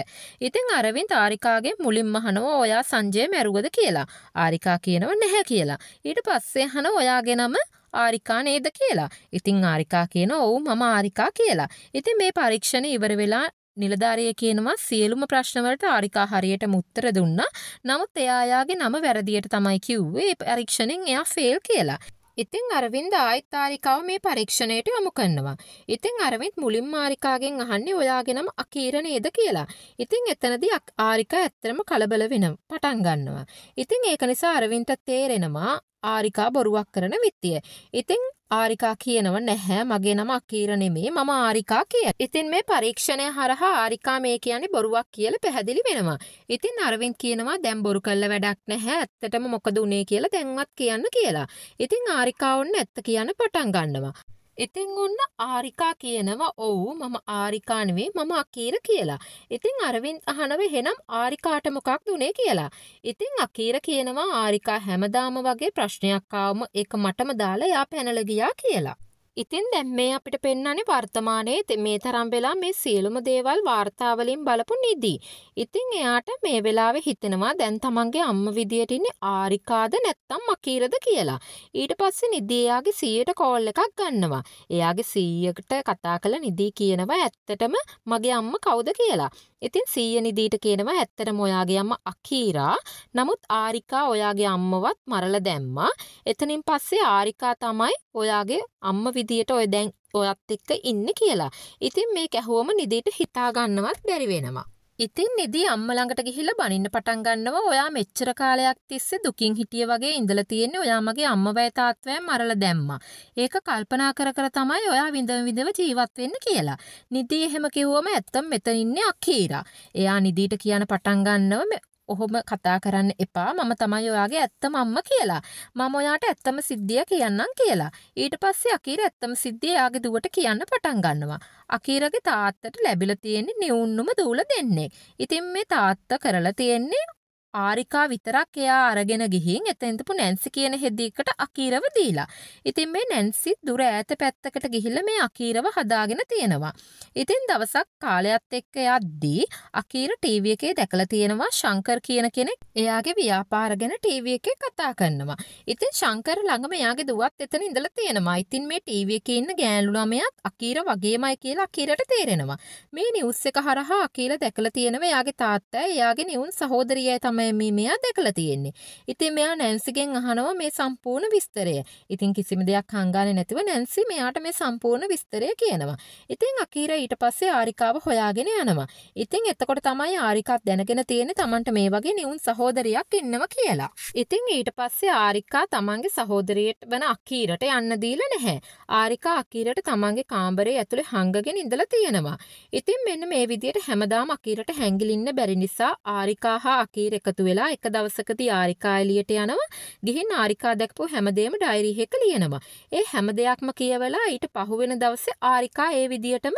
ඉතින් අරවින් ආරිකාගේ මුලින්ම අහනවා ඔයා සංජය මැරුවද කියලා. ආරිකා කියනවා නැහැ කියලා. ඊට පස්සේ අහන ඔයාගේ නම ආරිකා නේද කියලා. ඉතින් ආරිකා කියන ඔව් මම ආරිකා කියලා. ඉතින් මේ පරීක්ෂණ ඉවර වෙලා නිලධාරිය කියනවා සියලුම ප්‍රශ්නවලට ආරිකා හරියට මුත්තර දුන්නා. නමුත් එයා යාගේ නම වැරදියට තමයි කිව්වේ. පරීක්ෂණෙන් එයා ෆේල් කියලා. ඉතින් අරවින්ද ආයිත් ආරිකාව මේ පරීක්ෂණයට යොමු කරනවා. ඉතින් අරවින්ද මුලින්ම ආරිකාගෙන් අහන්නේ ඔයාගේ නම අකීර නේද කියලා. ඉතින් එතනදී ආරිකා ඇත්තටම කලබල වෙනවා. පටන් ගන්නවා. ඉතින් ඒක නිසා අරවින්ට තේරෙනවා ආරිකා බොරුවක් කරන විත්තිය. ඉතිං ආරිකා කියනව නැහැ මගේ නම අකීරණෙමේ මම ආරිකා කිය. ඉතින් මේ පරීක්ෂණය හරහා ආරිකා මේ කියන්නේ බොරුවක් කියල පැහැදිලි වෙනවා. ඉතින් අරවින් කියනවා දැම් බොරු කල්ල වැඩක් නැහැ ඇත්තටම මොකද උනේ කියලා දැන්වත් කියන්න කියලා. ඉතිං ආරිකා ඔන්න ඇත්ත කියන්න පටන් ගන්නවා. ඉතිං ඔන්න ආරිකා කියනවා ඔවු මම ආරිකානවේ මම අකීර කියලා. ඉතිං අරවින් අහනව හෙනම් ආරිකාට මොකක් දුනේ කියලා. ඉතිං අකීර කියනවා ආරිකා හැමදාම වගේ ප්‍රශ්නයක් ආවම එක මටම දාලා යා පැනල ගියා කියලා. ඉතින් දැන් මේ අපිට පෙන්වන්නේ වර්තමානයේ මේ තරම් වෙලා මේ සියලුම දේවල් වාර්තාවලින් බලපු නිදි. ඉතින් එයාට මේ වෙලාවේ හිතෙනවා දැන් තමන්ගේ අම්ම විදියට ඉන්නේ ආරිකාද නැත්තම් මකීරද කියලා. ඊට පස්සේ නිදි එයාගේ 100ට කෝල් එකක් ගන්නවා. එයාගේ 100කට කතා කළ නිදි කියනවා ඇත්තටම මගේ අම්ම කවුද කියලා. ඉතින් 100 නිදිට කියනවා ඇත්තටම ඔයාගේ අම්මා අකීරා. නමුත් ආරිකා ඔයාගේ අම්මවත් මරලා දැම්මා. එතනින් පස්සේ ආරිකා තමයි ඔයාගේ අම්ම විදියට ඔය දැන් ඔයත් එක්ක ඉන්න කියලා. ඉතින් මේ ඇහුවම නිදිට හිතාගන්නවත් බැරි වෙනවා. ඉතින් නිදී අම්මළඟට ගිහිල්ලා බනින්න පටන් ගන්නවා ඔයා මෙච්චර කාලයක් තිස්සේ දුකින් හිටිය වගේ ඉඳලා තියෙන්නේ ඔයා මගේ අම්මවය තාත්තවය මරලා දැම්මා. ඒක කල්පනා කර කර තමයි ඔයා විඳව විඳව ජීවත් වෙන්න කියලා. නිදී එහෙම කිව්වම ඇත්තම මෙතන ඉන්නේ අකීරා. එයා නිදීට කියන පටන් ගන්නව ඔහොම කතා කරන්න එපා මම තමයි ඔයාගේ ඇත්ත මම්ම කියලා. මම ඔයාට ඇත්තම සිද්ධිය කියන්නම් කියලා. ඊට පස්සේ අකීර ඇත්තම සිද්ධිය යාගේ දුවට කියන්න පටන් ගන්නවා. අකීරගේ තාත්තට ලැබිලා තියෙන්නේ නිවුන්නුම දූල දෙන්නේ. ඉතින් මේ තාත්තා කරලා තියෙන්නේ ආරිකා විතරක් එයා අරගෙන ගිහින් එතෙන්දපු නැන්සි කියන හෙදීකට අකීරව දීලා. ඉතින් මේ නැන්සි දුර ඈත පැත්තකට ගිහිල්ලා මේ අකීරව හදාගෙන තියෙනවා. ඉතින් දවසක් කාලයත් එක්ක යද්දී අකීර ටීවී එකේ දැකලා තියෙනවා ශංකර් කියන කෙනෙක් එයාගේ ව්‍යාපාර ගැන ටීවී එකේ කතා කරනවා. ඉතින් ශංකර් ළඟම එයාගේ දුවත් එතන ඉඳලා තියෙනවා. ඉතින් මේ ටීවී එකේ ඉන්න ගෑනු ළමයාත් අකීර වගේමයි කියලා අකීරට තේරෙනවා. මේ නිවුස් එක හරහා අකීර දැකලා තියෙනවා එයාගේ තාත්තා එයාගේ නිවුන් සහෝදරියයි තමයි මේ මෙයා දැකලා තියෙන්නේ. ඉතින් මෙයා නැන්සිගෙන් අහනවා මේ සම්පූර්ණ විස්තරය. ඉතින් කිසිම දෙයක් හංගානේ නැතිව නැන්සි මෙයාට මේ සම්පූර්ණ විස්තරය කියනවා. ඉතින් අකීර ඊට පස්සේ ආරිකාව හොයාගෙන යනවා. ඉතින් එතකොට තමයි ආරිකාත් දැනගෙන තියෙන්නේ Tamanට මේ වගේ නියුන් සහෝදරයක් ඉන්නවා කියලා. ඉතින් ඊට පස්සේ ආරිකා තමන්ගේ සහෝදරියට වන අකීරට යන්න දීලා නැහැ. ආරිකා අකීරට තමන්ගේ කාමරේ ඇතුලේ හංගගෙන ඉඳලා තියෙනවා. ඉතින් මෙන්න මේ විදියට හැමදාම අකීරට හැංගිලින්න බැරි නිසා ආරිකා හා අකීර එක එකතු වෙලා එක දවසකදී ආරිකා එළියට යනවා. ගිහින් ආරිකා දැක්පු හැමදේම ඩයරි එකක ලියනවා. ඒ හැම දෙයක්ම කියවලා ඊට පහුවෙන දවසේ ආරිකා ඒ විදියටම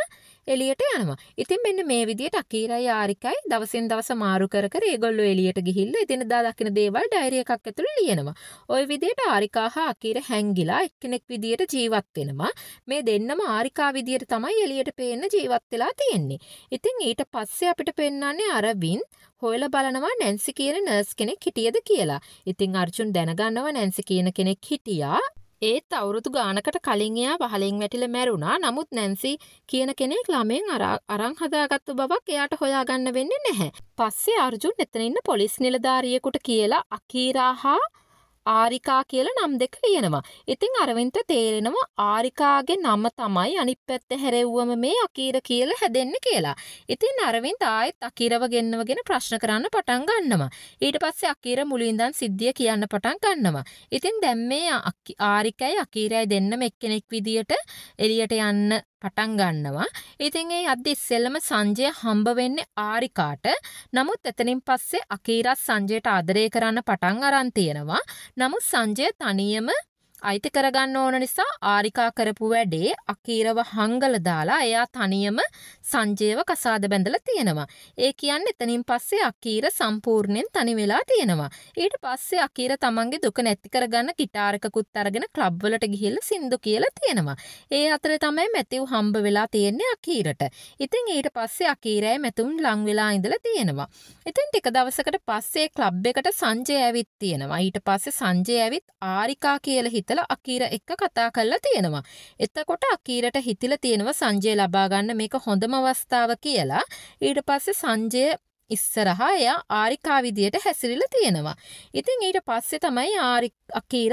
එලියට යනවා. ඉතින් මෙන්න මේ විදිහට අකීරයි ආරිකයි දවසින් දවස මාරු කර කර ඒගොල්ලෝ එලියට ගිහිල්ලා එදිනදා දකින දේවල් ඩයරි එකක් ඇතුළේ ලියනවා. ওই විදිහට ආරිකා හා අකීර හැංගිලා එක්කෙනෙක් විදිහට ජීවත් වෙනවා. මේ දෙන්නම ආරිකා විදිහට තමයි එලියට පේන්න ජීවත් වෙලා තියෙන්නේ. ඉතින් ඊට පස්සේ අපිට පෙන්වන්නේ අරවින් හොයලා බලනවා නැන්සි කියන නර්ස් කෙනෙක් හිටියද කියලා. ඉතින් අර්ජුන් දැනගන්නවා නැන්සි කියන කෙනෙක් හිටියා. ඒත් අවුරුදු ගානකට කලින් එයා වහලින් වැටිල මැරුණා නමුත් නැන්සි කියන කෙනෙක් ළමෙන් අරං හදාගත්තු බවක් එයාට හොයාගන්න වෙන්නේ නැහැ. පස්සේ අර්ජුන් එතනින්න පොලිස් නිලධාරියෙකුට කියලා අකීරා හා ආරිකා කියල නම් දෙක ලියනවා. ඉතිං අරවින්ට තේරෙනවා ආරිකාගේ නම තමයි අනිත් පැත්ත හැරෙව්වම මේ අකීර කියල හැදෙන්න කියලා. ඉතින් අරවින්ද ආයෙත් අකීරව ගෙන්නවගෙන ප්‍රශ්න කරන්න පටන් ගන්නවා. ඊට පස්සේ අකීර මුලින්දන් සිද්ධිය කියන්න පටන් ගන්නවා. ඉතින් දැම් මේ ආරිකයි අකීරයි දෙන්න මෙක්කෙනෙක් විදියට එලියට යන්න පටන් ගන්නවා. ඉතින් ඒ අද්දි ඉස්සෙල්ලම සංජය හම්බ වෙන්නේ ආරිකාට. නමුත් එතනින් පස්සේ අකීරා සංජයට ආදරය කරන්න පටන් අරන් තියෙනවා. නමුත් සංජය තනියම අයිති කරගන්න ඕන නිසා ආරිකා කරපු වැඩේ අකීරව හංගල දාලා එයා තනියම සංජයව කසාද බැඳලා තියෙනවා. ඒ කියන්නේ එතනින් පස්සේ අකීර සම්පූර්ණයෙන් තනි වෙලා තියෙනවා. ඊට පස්සේ අකීර තමන්ගේ දුක නැති කරගන්න গিitarකකුත් අරගෙන ක්ලබ් වලට ගිහිල්ලා සින්දු කියලා තියෙනවා. ඒ අතරේ තමයි මැතිව් හම්බ වෙලා තියෙන්නේ අකීරට. ඉතින් ඊට පස්සේ අකීරයි මැතුම් ලං වෙලා ඉඳලා තියෙනවා. ඉතින් ටික දවසකට පස්සේ ක්ලබ් එකට සංජය ඇවිත් තියෙනවා. ඊට පස්සේ සංජය ඇවිත් ආරිකා කියලා හිත හිතලා අකීර එක්ක කතා කරලා තියෙනවා. එතකොට අකීරට හිතිලා තියෙනවා සංජය ලබා ගන්න මේක හොඳම අවස්ථාව කියලා. ඊට පස්සේ සංජය ඉස්සරහා එයා ආරිකා විදියට හැසිරিলা තියෙනවා. ඉතින් ඊට පස්සේ තමයි ආරි අකීර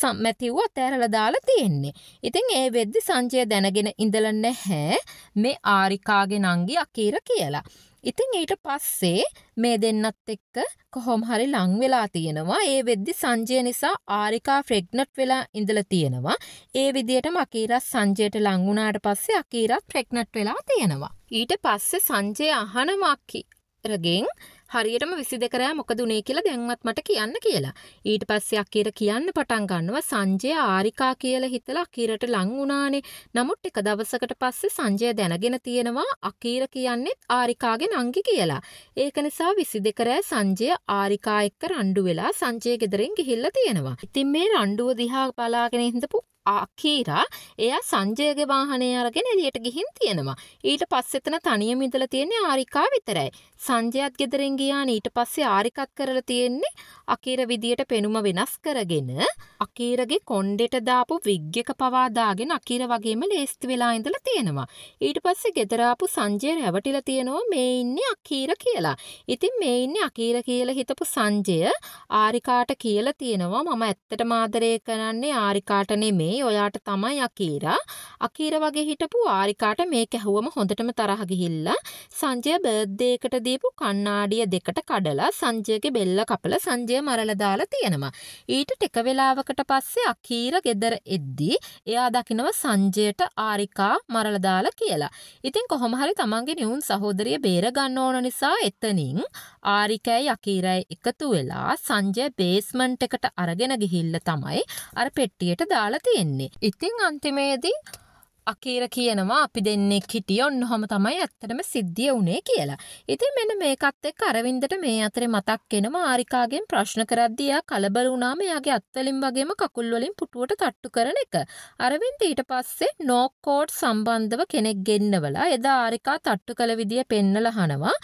සම්මැතිව්ව අතෑරලා දාලා තියෙන්නේ. ඉතින් ඒ වෙද්දි සංජය දැනගෙන ඉඳලා නැහැ මේ ආරිකාගේ නංගි අකීර කියලා. ඉතිං ඊට පස්සේ මේ දෙන්නත් එක්ක කොහොම හරි ලංවෙලා තියෙනවා ඒ වෙද්දි සංජය නිසා ආරිකා ෆ්‍රෙග්නට් වෙලා ඉඳල තියෙනවා ඒ විදියට මකීරත් සංජයට ලංගුණාට පස්සේ අකීරත් ප්‍රෙක්නට් වෙලා තියෙනවා. ඊට පස්සේ සංජය අහනමක්කි රගෙන් හරියටම විසි දෙකරෑ මොකදුනේ කියලා දැන්වත් මට කියන්න කියලා. ඊට පස්සේ අකිර කියන්න පටන් ගන්නවා සංජය ආරිකා කියලා හිතලා අකිරට ලං වුණානේ. නමුත් එක දවසකට පස්සේ සංජය දැනගෙන තියෙනවා අකිර කියන්නේත් ආරිකාගේ නංගි කියලා. ඒක නිසා විසි දෙකරෑ සංජය ආරිකා එක්ක රණ්ඩු වෙලා සංජය ගෙදරින් ගිහිල්ලා තියෙනවා. ඉතින් මේ රණ්ඩුව දිහා බලාගෙන හිටපු අකීරා එයා සංජයගේ වාහනය අරගෙන එළියට ගිහින් තියෙනවා. ඊට පස්සේ එතන තනියම ඉඳලා තියෙන්නේ ආරිකා විතරයි. සංජයත් ගෙදරින් ගියානේ ඊට පස්සේ ආරිකත් කරලා තියෙන්නේ අකීර විදියට පෙනුම වෙනස් කරගෙන අකීරගේ කොන්්ඩෙට දාපු විග්්‍යක පවාදාගෙන අකීර වගේම ලේස්ති වෙලා ඉඳලා තියෙනවා. ඊට පස්සේ ගෙදරාපු සංජය රැවටිලා තියෙනවා මේ ඉන්නේ අකීර කියලා. ඉතින් මේ ඉන්නේ අකීර කියලා හිතපු සංජය ආරිකාට කියලා තියෙනවා මම ඇත්තට මාදරය කරන්නේ ආරිකාට නෙමේ ඔයාට තමයි අකීරා. අකීර වගේ හිටපු ආරිකාට මේ කැහුවම හොඳටම තරහ ගිහිල්ලා සංජය බර්ත්ඩේ එකට දීපු කණ්ණාඩිය දෙකට කඩලා සංජයගේ බෙල්ල කපලා සංජය කට්ටිය මරල දාලා තියෙනවා. ඊට ටික වෙලාවකට පස්සේ අකීර ගෙදර එද්දී එයා දකිනව සංජයට ආරිකා මරල දාලා කියලා. ඉතින් කොහොම හරි තමන්ගේ නිවුන් සහෝදරිය බේර ගන්න ඕන නිසා එතනින් ආරිකයි අකීරයි එකතු වෙලා සංජය බේස්මන්ට් එකට අරගෙන ගිහිල්ලා තමයි අර පෙට්ටියට දාලා තියෙන්නේ. ඉතින් අන්තිමේදී අකීර කියනවා අපි දෙන්නෙක් හිටිය ඔන්න හොම තමයි ඇත්තටම සිද්ධිය වුණේ කියලා. ඉතින් මෙන්න මේකත් එක්ක අරවින්දට මේ අතරේ මතක් වෙනවා ආරිකාගෙන් ප්‍රශ්න කරද්දී එයා කලබල වුණාම එයාගේ අත්වලින් වගේම කකුල් වලින් පුටුවට තට්ටු කරන එක. අරවින්ද ඊට පස්සේ නෝක් කෝඩ් සම්බන්ධව කෙනෙක් ගෙන්නවලා එදා ආරිකා තට්ටු කළ විදිය පෙන්නලා අහනවා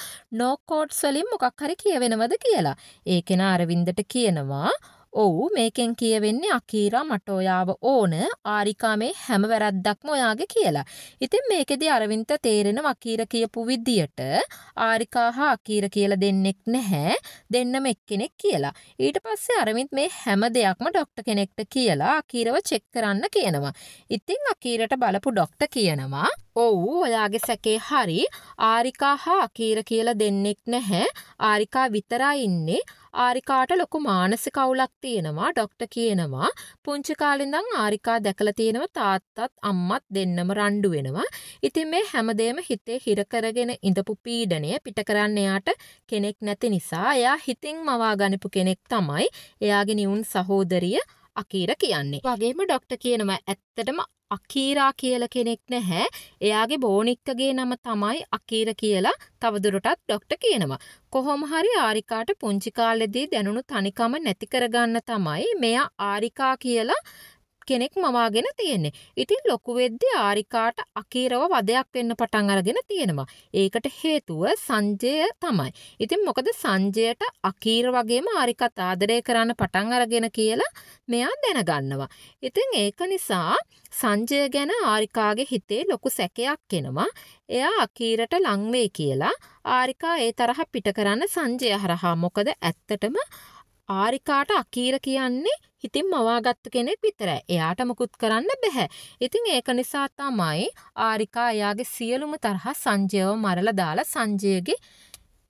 නෝක් කෝඩ්ස් වලින් මොකක් හරි කියවෙනවද කියලා. ඒ කෙනා අරවින්දට කියනවා ඔවු මේකෙන් කියවෙන්නේ අකීරා මට ඔයාව ඕන ආරිකා මේ හැම වැරද්දක්ම ඔයාගේ කියලා. ඉතින් මේකෙදි අරවින්ත තේරෙන වකීර කියපු විදියට ආරිකා හා අකීර කියලා දෙන්නෙක් නැහැ දෙන්නම එක්කෙනෙක් කියලා. ඊට පස්සේ අරවින්ත් මේ හැම දෙයක්ම ඩොක්ට කෙනෙක්ට කියලා අකීරව චෙක් කරන්න කියනවා. ඉතින් අකීරට බලපු ඩොක්ට කියනවා ඔවු ඔයාගේ සැකේ හරි ආරිකා හා අකීර කියලා දෙන්නෙක් නැහැ ආරිකා විතරයි ඉන්නේ ආරිකාට ලොකු මානසික අවුලක් තියෙනවා ඩොක්ටර් කියනවා පුංචි කාලෙඳන් ආරිකා දැකලා තියෙනවා තාත්තත් අම්මත් දෙන්නම රණ්ඩු වෙනවා. ඉතින් මේ හැමදේම හිතේ හිර කරගෙන ඉඳපු පීඩණය පිට කරන්න එයාට කෙනෙක් නැති නිසා එයා හිතින් මවා ගනිපු කෙනෙක් තමයි එයාගේ නිවුන් සහෝදරිය අකීර කියන්නේ. වගේම ඩොක්ට කියනවා ඇත්තටම අකීරා කියල කෙනෙක් නැහැ එයාගේ බෝනික්කගේ නම තමයි අකීර කියලා තවදුරටත් ඩොක්ට කියනවා. කොහොම හරි ආරිකාට පුංචිකාලෙදී දැනුණු තනිකම නැතිකරගන්න තමයි මෙයා ආරිකා කියලා කෙනෙක් මවාගෙන තියෙන්නේ. ඉතින් ලොකු වෙද්දී ආරිකාට අකීරව වදයක් වෙන්න පටන් අරගෙන තියෙනවා. ඒකට හේතුව සංජය තමයි. ඉතින් මොකද සංජයට අකීර වගේම ආරිකත් ආදරය කරන්න පටන් අරගෙන කියලා මෙයා දැනගන්නවා. ඉතින් ඒක නිසා සංජය ගැන ආරිකාගේ හිතේ ලොකු සැකයක් එනවා. එයා අකීරට ලං කියලා ආරිකා ඒ තරහ පිට කරන්න සංජය හරහා මොකද ඇත්තටම ආරිකාට අකීර කියන්නේ ඉතින් මවාගත්තු කෙනෙක් විතරයි. එයාට මුකුත් කරන්න බෑ. ඉතින් ඒක නිසා තමයි ආරිකා එයාගේ සියලුම තරහ සංජයව මරලා දාලා සංජයගේ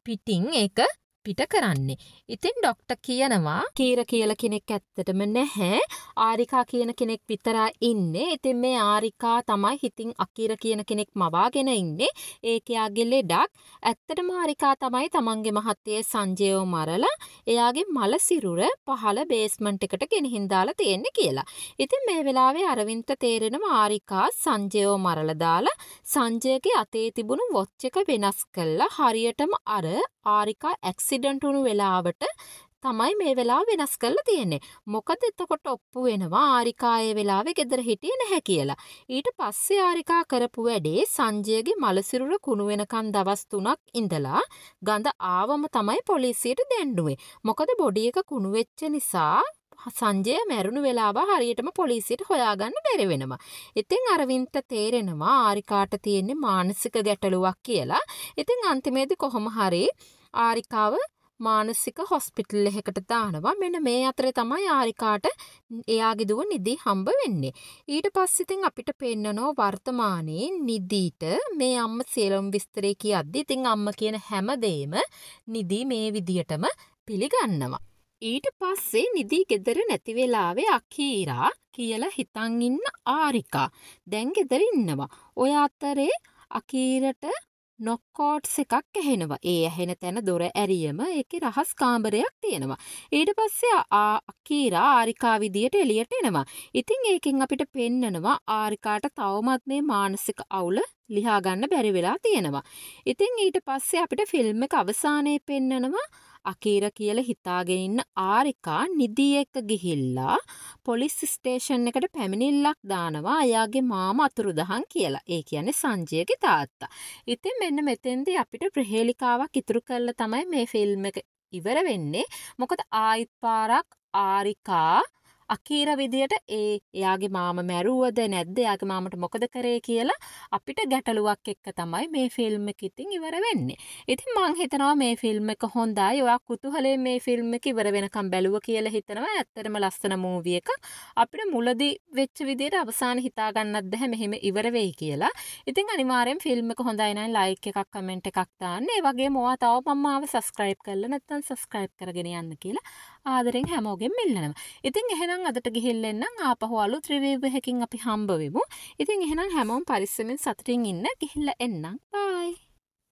පිටින් ඒක පිට කරන්නේ. ඉතින් ඩොක්ට කියනවා කීර කියල කෙනෙක් ඇත්තටම නැහැ ආරිකා කියන කෙනෙක් විතරා ඉන්නේ ඉතින් මේ ආරිකා තමයි හිතින් අකීර කියන කෙනෙක් මවාගෙන ඉන්නේ ඒකයාගේ ලෙඩක් ඇත්තට මාරිකා තමයි තමන්ගේ මහත්තයේ සංජයෝ මරලා එයාගේ මලසිරුර පහළ බේස්මන්ට් එකට ගෙනහින්දාලා තියෙන්නේ කියලා. ඉතින් මේ වෙලාවේ අරවින්ත තේරෙනවා ආරිකා සංජයෝ මරලා දාලා සංජයගේ අතේ තිබුණු වොච් එක වෙනස් කළා හරියටම අර ආරිකා ඇක්සි ඇක්සිඩන්ට් වුණු වෙලාවට තමයි මේ වෙලා වෙනස් කරලා තියෙන්නේ. මොකද එතකොට ඔප්පු වෙනවා ආරිකායේ වෙලාවේ ගෙදර හිටියේ නැහැ කියලා. ඊට පස්සේ ආරිකා කරපු වැඩේ සංජයගේ මලසිරුර කුණු වෙනකන් දවස් 3ක් ඉඳලා ගඳ ආවම තමයි පොලිසියට දෙන්නුවේ. මොකද බොඩි එක කුණු වෙච්ච නිසා සංජය මැරුණු වෙලාව හරියටම පොලිසියට හොයාගන්න බැරි වෙනවා. ඉතින් අරවින්ට තේරෙනවා ආරිකාට තියෙන්නේ මානසික ගැටලුවක් කියලා. ඉතින් අන්තිමේදී කොහොම හරි ආරිකාව මානසික හොස්පිටල් එහෙකට දානවා මෙන්න මේ අතරේ තමයි ආරිකාට එයාගේ දුව නිදි හම්බ වෙන්නේ. ඊට පස්සේ ඉතින් අපිට පෙන්නනෝ වර්තමානයේ නිදිට මේ අම්ම සියලුම විස්තරේ කියද්දි ඉතින් අම්ම කියන හැමදේම නිදි මේ විදියටම පිළිගන්නවා. ඊට පස්සේ නිදි ගෙදර නැති වෙලාවේ අකීරා කියලා හිතන් ඉන්න ආරිකා දැන් ගෙදර ඉන්නවා. ඔය අතරේ අකීරට නොක්කෝට්ස් එකක් ඇහෙනවා ඒ ඇහෙන තැන දොර ඇරියම ඒකේ රහස් කාමරයක් තියෙනවා ඊට පස්සේ අකීරා ආරිකා විදියට එළියට එනවා ඉතින් ඒකෙන් අපිට පෙන්නනවා ආරිකාට තවමත් මේ මානසික අවුල ලියා ගන්න බැරි වෙලා තියෙනවා ඉතින් ඊට පස්සේ අපිට ෆිල්ම් එක අවසානයේ පෙන්නනවා අකීර කියල හිතාගෙන ඉන්න ආරිකා නිදී එක්ක ගිහිල්ලා පොලිස් ස්ටේෂන් එකට පැමිණිල්ලක් දානවා එයාගේ මාම අතුරුදහන් කියලා. ඒ කියන්නේ සංජයගේ තාත්තා. ඉතින් මෙන්න මෙතෙන්දී අපිට ප්‍රහේලිකාවක් ඉතුරු කරලා තමයි මේ ෆිල්ම් එක ඉවර වෙන්නේ. මොකද ආයිත් පාරක් ආරිකා අකීර විදියට ඒ එයාගේ මාම මැරුවද නැද්ද යාගේ මාමට මොකද කරේ කියලා අපිට ගැටලුවක් එක්ක තමයි මේ ෆිල්ම් එක ඉතින් ඉවර වෙන්නේ. ඉතින් මං හිතනවා මේ ෆිල්ම් එක හොඳයි. ඔයා කුතුහලයෙන් මේ ෆිල්ම් එක ඉවර වෙනකම් බැලුවා කියලා හිතනවා. ඇත්තටම ලස්සන මූවි එක. අපිට මුලදී වෙච්ච විදියට අවසාන හිතා ගන්නත් බැහැ මෙහෙම ඉවර වෙයි කියලා. ඉතින් අනිවාර්යෙන් ෆිල්ම් එක හොඳයි නම් ලයික් එකක් කමෙන්ට් එකක් දාන්න. ඒ වගේම ඔයා තව මම ආව සබ්ස්ක්‍රයිබ් කරලා නැත්නම් සබ්ස්ක්‍රයිබ් කරගෙන යන්න කියලා ආදරෙන් හැමෝගෙන් මෙල්ලනවා. ඉතින් එහෙනම් අදට ගිහිල්ලෙන්නම් ආපහු අලු ත්‍රිවේවහකින් අපි හම්බවෙමු. ඉතින් එහෙනම් හැමෝම් පරිස්සමෙන් සතුටින් ඉන්න ගිහිල්ල එන්නම්. බයි.